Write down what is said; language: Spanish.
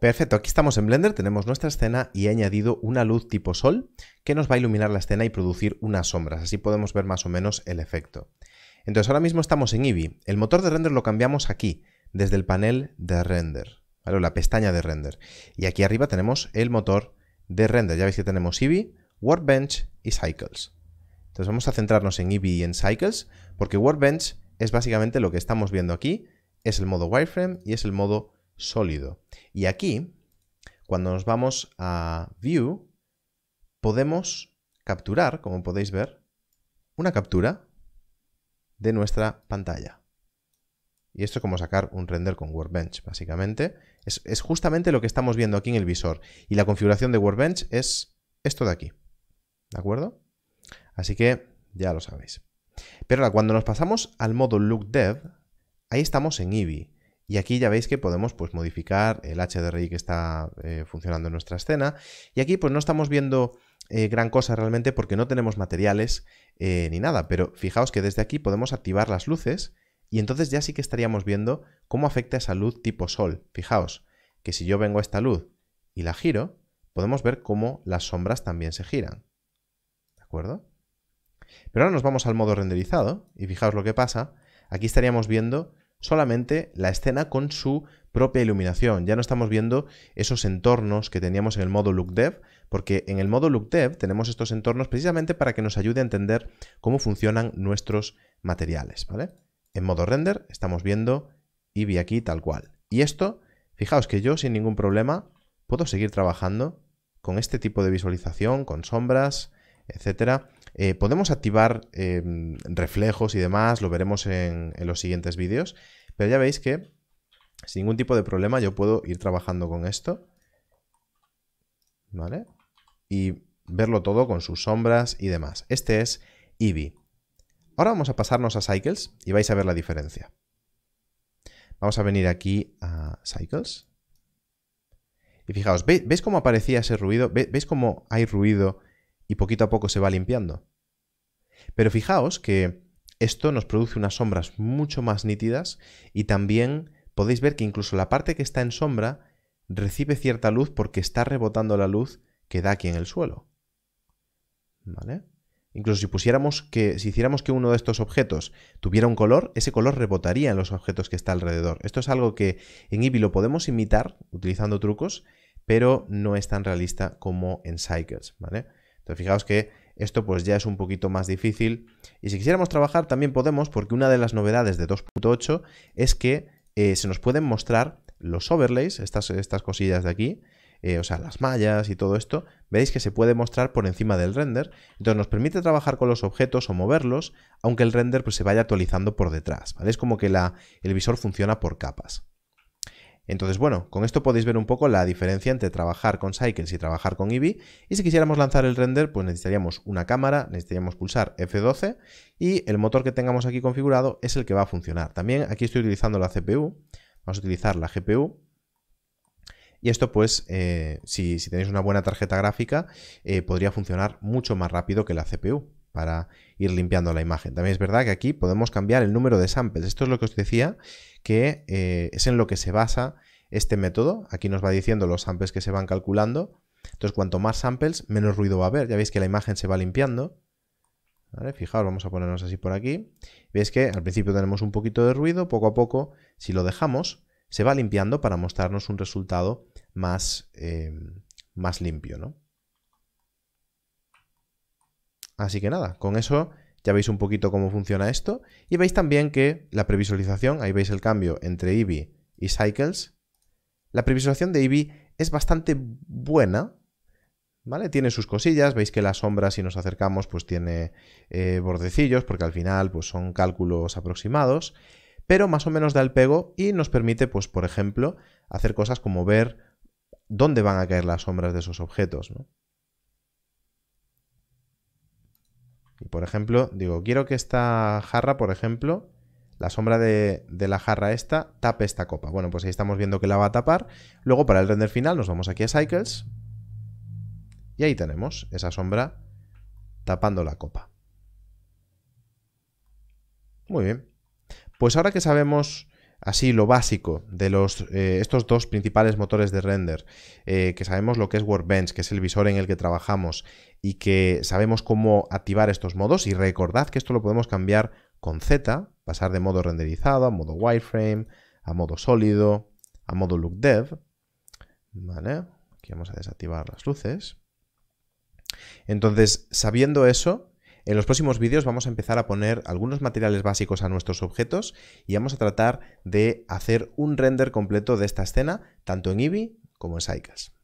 Perfecto, aquí estamos en Blender, tenemos nuestra escena y he añadido una luz tipo sol que nos va a iluminar la escena y producir unas sombras, así podemos ver más o menos el efecto. Entonces ahora mismo estamos en Eevee, el motor de render lo cambiamos aquí, desde el panel de render, la pestaña de render. Y aquí arriba tenemos el motor de render, ya veis que tenemos Eevee, Workbench y Cycles. Entonces vamos a centrarnos en Eevee y en Cycles, porque Workbench es básicamente lo que estamos viendo aquí, es el modo wireframe y es el modo sólido. Y aquí, cuando nos vamos a View, podemos capturar, como podéis ver, una captura de nuestra pantalla. Y esto es como sacar un render con Workbench, básicamente. Es, es, justamente lo que estamos viendo aquí en el visor. Y la configuración de Workbench es esto de aquí. ¿De acuerdo? Así que ya lo sabéis. Pero ahora, cuando nos pasamos al modo Look Dev, ahí estamos en Eevee. Y aquí ya veis que podemos pues, modificar el HDRI que está eh, funcionando en nuestra escena. Y aquí pues no estamos viendo eh, gran cosa realmente porque no tenemos materiales eh, ni nada. Pero fijaos que desde aquí podemos activar las luces y entonces ya sí que estaríamos viendo cómo afecta esa luz tipo sol. Fijaos que si yo vengo a esta luz y la giro, podemos ver cómo las sombras también se giran. ¿De acuerdo? Pero ahora nos vamos al modo renderizado y fijaos lo que pasa. Aquí estaríamos viendo solamente la escena con su propia iluminación. Ya no estamos viendo esos entornos que teníamos en el modo look dev, porque en el modo look dev tenemos estos entornos precisamente para que nos ayude a entender cómo funcionan nuestros materiales, En modo render estamos viendo Eevee aquí tal cual. Y esto, fijaos que yo sin ningún problema puedo seguir trabajando con este tipo de visualización, con sombras, etcétera, eh, podemos activar em, reflejos y demás, lo veremos en, los siguientes vídeos, pero ya veis que sin ningún tipo de problema yo puedo ir trabajando con esto, ¿vale? Y verlo todo con sus sombras y demás. Este es Eevee. Ahora vamos a pasarnos a Cycles y vais a ver la diferencia. Vamos a venir aquí a Cycles. Y fijaos, ¿veis, cómo aparecía ese ruido? ¿Veis cómo hay ruido y poquito a poco se va limpiando. Pero fijaos que esto nos produce unas sombras mucho más nítidas y también podéis ver que incluso la parte que está en sombra recibe cierta luz porque está rebotando la luz que da aquí en el suelo. ¿Vale? Incluso si pusiéramos que, si hiciéramos que uno de estos objetos tuviera un color, ese color rebotaría en los objetos que está alrededor. Esto es algo que en Eevee lo podemos imitar utilizando trucos, pero no es tan realista como en Cycles, ¿vale? Entonces fijaos que esto pues ya es un poquito más difícil. Y si quisiéramos trabajar también podemos, porque una de las novedades de 2.8 es que eh, se nos pueden mostrar los overlays, estas, estas cosillas de aquí, eh, o sea, las mallas y todo esto, veis que se puede mostrar por encima del render. Entonces nos permite trabajar con los objetos o moverlos, aunque el render pues, se vaya actualizando por detrás. Es como que la, el visor funciona por capas. Entonces, bueno, con esto podéis ver un poco la diferencia entre trabajar con Cycles y trabajar con Eevee. Y si quisiéramos lanzar el render, pues necesitaríamos una cámara, necesitaríamos pulsar F12 y el motor que tengamos aquí configurado es el que va a funcionar. También aquí estoy utilizando la CPU, vamos a utilizar la GPU. Y esto pues, eh, si, tenéis una buena tarjeta gráfica, eh, podría funcionar mucho más rápido que la CPU para ir limpiando la imagen. También es verdad que aquí podemos cambiar el número de samples. Esto es lo que os decía, que eh, es en lo que se basa este método. Aquí nos va diciendo los samples que se van calculando. Entonces, cuanto más samples, menos ruido va a haber. Ya veis que la imagen se va limpiando. Fijaos, vamos a ponernos así por aquí. Veis que al principio tenemos un poquito de ruido, poco a poco, si lo dejamos, se va limpiando para mostrarnos un resultado más, eh, más limpio. ¿no? Así que nada, con eso ya veis un poquito cómo funciona esto y veis también que la previsualización, ahí veis el cambio entre Eevee y Cycles, la previsualización de Eevee es bastante buena, ¿vale? Tiene sus cosillas, veis que la sombra si nos acercamos pues tiene eh, bordecillos porque al final pues son cálculos aproximados, pero más o menos da el pego y nos permite pues por ejemplo hacer cosas como ver dónde van a caer las sombras de esos objetos, ¿no? Y por ejemplo, digo, quiero que esta jarra, por ejemplo, la sombra de, de, la jarra esta tape esta copa. Bueno, pues ahí estamos viendo que la va a tapar. Luego para el render final nos vamos aquí a Cycles. Y ahí tenemos esa sombra tapando la copa. Muy bien. Pues ahora que sabemos Así, lo básico de los, eh, estos dos principales motores de render, eh, que sabemos lo que es Workbench, que es el visor en el que trabajamos, y que sabemos cómo activar estos modos, y recordad que esto lo podemos cambiar con Z, pasar de modo renderizado a modo wireframe, a modo sólido, a modo look dev. Vale, aquí vamos a desactivar las luces. Entonces, sabiendo eso, en los próximos vídeos vamos a empezar a poner algunos materiales básicos a nuestros objetos y vamos a tratar de hacer un render completo de esta escena, tanto en Eevee como en Cycles.